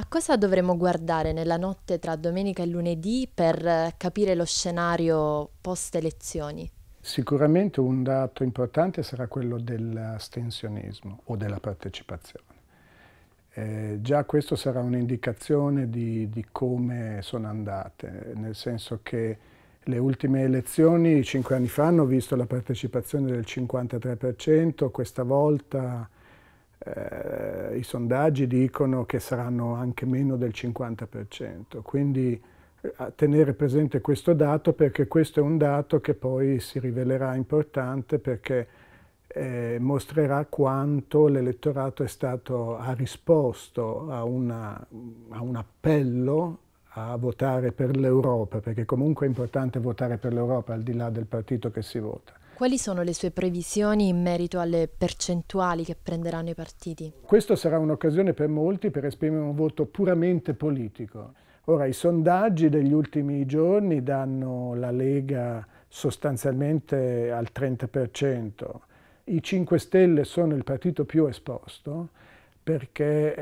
A cosa dovremmo guardare nella notte tra domenica e lunedì per eh, capire lo scenario post-elezioni? Sicuramente un dato importante sarà quello dell'astensionismo o della partecipazione. Eh, già questo sarà un'indicazione di, di, come sono andate, nel senso che le ultime elezioni, cinque anni fa, hanno visto la partecipazione del 53%, questa volta eh, i sondaggi dicono che saranno anche meno del 50%, quindi eh, tenere presente questo dato perché questo è un dato che poi si rivelerà importante perché eh, mostrerà quanto l'elettorato è ha risposto a, una, a un appello a votare per l'Europa, perché comunque è importante votare per l'Europa al di là del partito che si vota. Quali sono le sue previsioni in merito alle percentuali che prenderanno i partiti? Questa sarà un'occasione per molti per esprimere un voto puramente politico. Ora, i sondaggi degli ultimi giorni danno la Lega sostanzialmente al 30%. I 5 Stelle sono il partito più esposto perché,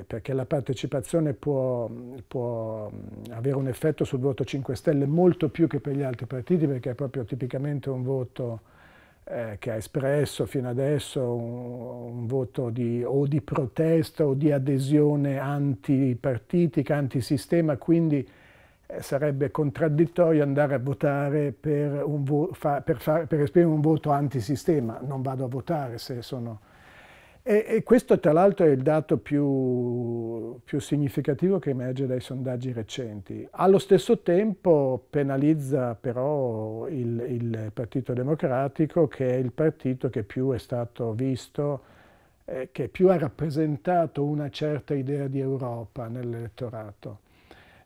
eh, perché la partecipazione può, può avere un effetto sul voto 5 Stelle molto più che per gli altri partiti perché è proprio tipicamente un voto eh, che ha espresso fino adesso un, un voto di, o di protesta o di adesione antipartitica, antisistema, quindi eh, sarebbe contraddittorio andare a votare per, vo fa per, per esprimere un voto antisistema, non vado a votare se sono e, e questo tra l'altro è il dato più, più significativo che emerge dai sondaggi recenti. Allo stesso tempo penalizza però il, il Partito Democratico che è il partito che più è stato visto eh, che più ha rappresentato una certa idea di Europa nell'elettorato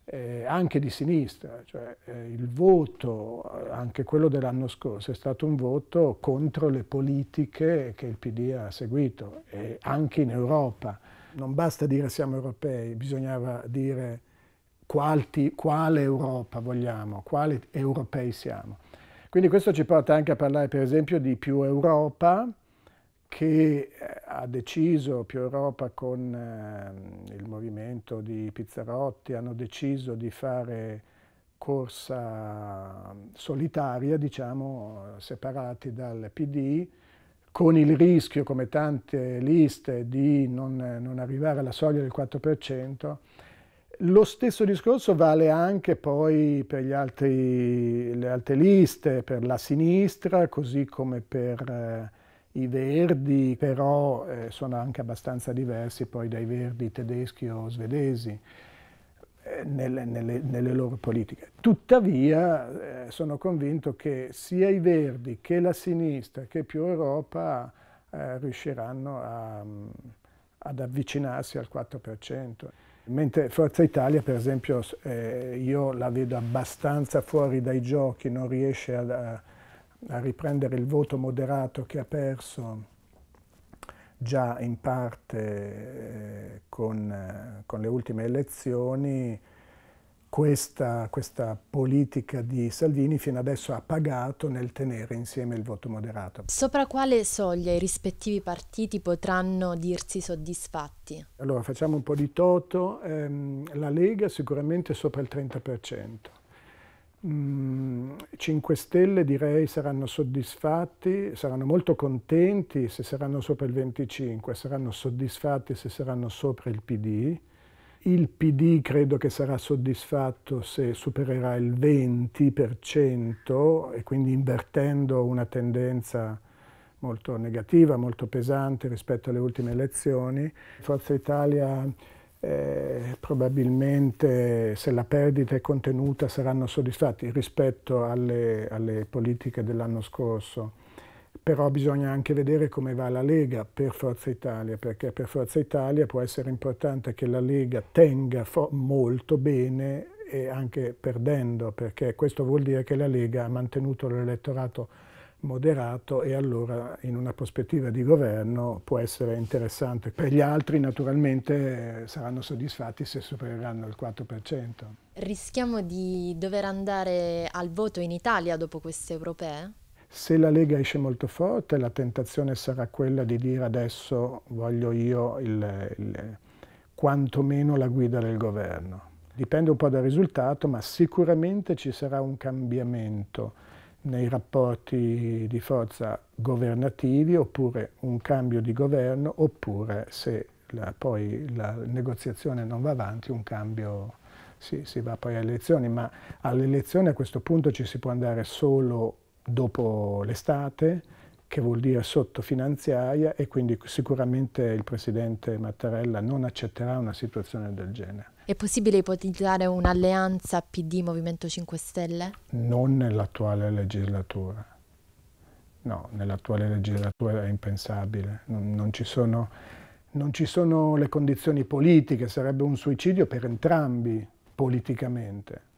eh, anche di sinistra, cioè, eh, il voto, eh, anche quello dell'anno scorso, è stato un voto contro le politiche che il PD ha seguito, eh, anche in Europa. Non basta dire siamo europei, bisognava dire qualti, quale Europa vogliamo, quali europei siamo. Quindi questo ci porta anche a parlare per esempio di più Europa, che eh, ha deciso più Europa con eh, il movimento di Pizzarotti, hanno deciso di fare corsa mm, solitaria, diciamo, separati dal PD, con il rischio, come tante liste, di non, non arrivare alla soglia del 4%. Lo stesso discorso vale anche poi per altri, le altre liste, per la sinistra, così come per... Eh, i verdi però eh, sono anche abbastanza diversi poi dai verdi tedeschi o svedesi eh, nelle, nelle, nelle, loro politiche. Tuttavia eh, sono convinto che sia i verdi che la sinistra che più Europa eh, riusciranno a, mm, ad avvicinarsi al 4%. Mentre Forza Italia, per esempio, eh, io la vedo abbastanza fuori dai giochi, non riesce a a riprendere il voto moderato che ha perso già in parte eh, con, eh, con, le ultime elezioni, questa, questa, politica di Salvini fino adesso ha pagato nel tenere insieme il voto moderato. Sopra quale soglia i rispettivi partiti potranno dirsi soddisfatti? Allora facciamo un po' di toto, ehm, la Lega sicuramente sopra il 30%. 5 Stelle direi saranno soddisfatti, saranno molto contenti se saranno sopra il 25, saranno soddisfatti se saranno sopra il PD. Il PD credo che sarà soddisfatto se supererà il 20% e quindi invertendo una tendenza molto negativa, molto pesante rispetto alle ultime elezioni. Forza Italia eh, probabilmente se la perdita è contenuta saranno soddisfatti rispetto alle, alle politiche dell'anno scorso. Però bisogna anche vedere come va la Lega per Forza Italia, perché per Forza Italia può essere importante che la Lega tenga molto bene e anche perdendo, perché questo vuol dire che la Lega ha mantenuto l'elettorato moderato e allora in una prospettiva di governo può essere interessante. Per gli altri naturalmente eh, saranno soddisfatti se supereranno il 4%. Rischiamo di dover andare al voto in Italia dopo queste europee? Se la Lega esce molto forte la tentazione sarà quella di dire adesso voglio io il, il, quantomeno la guida del governo. Dipende un po' dal risultato ma sicuramente ci sarà un cambiamento nei rapporti di forza governativi oppure un cambio di governo oppure se la, poi la negoziazione non va avanti un cambio sì, si va poi alle elezioni, ma alle elezioni a questo punto ci si può andare solo dopo l'estate che vuol dire sottofinanziaria e quindi sicuramente il Presidente Mattarella non accetterà una situazione del genere. È possibile ipotizzare un'alleanza PD-Movimento 5 Stelle? Non nell'attuale legislatura. No, nell'attuale legislatura è impensabile. Non, non, ci sono, non ci sono le condizioni politiche, sarebbe un suicidio per entrambi politicamente.